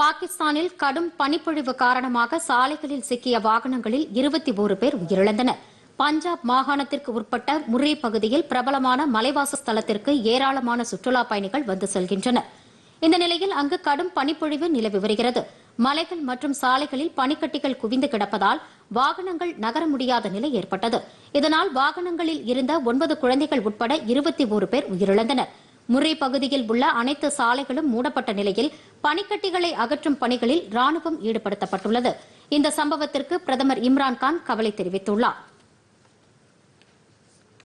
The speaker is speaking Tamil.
பாகிஸ்தானில் கடும் பனிப்பொழிவு காரணமாக சாலைகளில் சிக்கிய வாகனங்களில் இருபத்தி ஒரு பேர் உயிரிழந்தனர் பஞ்சாப் மாகாணத்திற்கு உட்பட்ட முரே பகுதியில் பிரபலமான மலைவாசஸ்தலத்திற்கு ஏராளமான சுற்றுலா பயணிகள் வந்து செல்கின்றனர் இந்த நிலையில் அங்கு கடும் பனிப்பொழிவு நிலவி வருகிறது மலைகள் மற்றும் சாலைகளில் பனிக்கட்டிகள் குவிந்து கிடப்பதால் வாகனங்கள் நகர முடியாத நிலை ஏற்பட்டது இதனால் வாகனங்களில் இருந்த ஒன்பது குழந்தைகள் உட்பட இருபத்தி ஒரு பேர் உயிரிழந்தனா் முறை பகுதியில் உள்ள அனைத்து சாலைகளும் மூடப்பட்ட நிலையில் பனிக்கட்டிகளை அகற்றும் பணிகளில் ராணுவம் ஈடுபடுத்தப்பட்டுள்ளது இந்த சம்பவத்திற்கு பிரதமர் இம்ரான்கான் கவலை தெரிவித்துள்ளாா்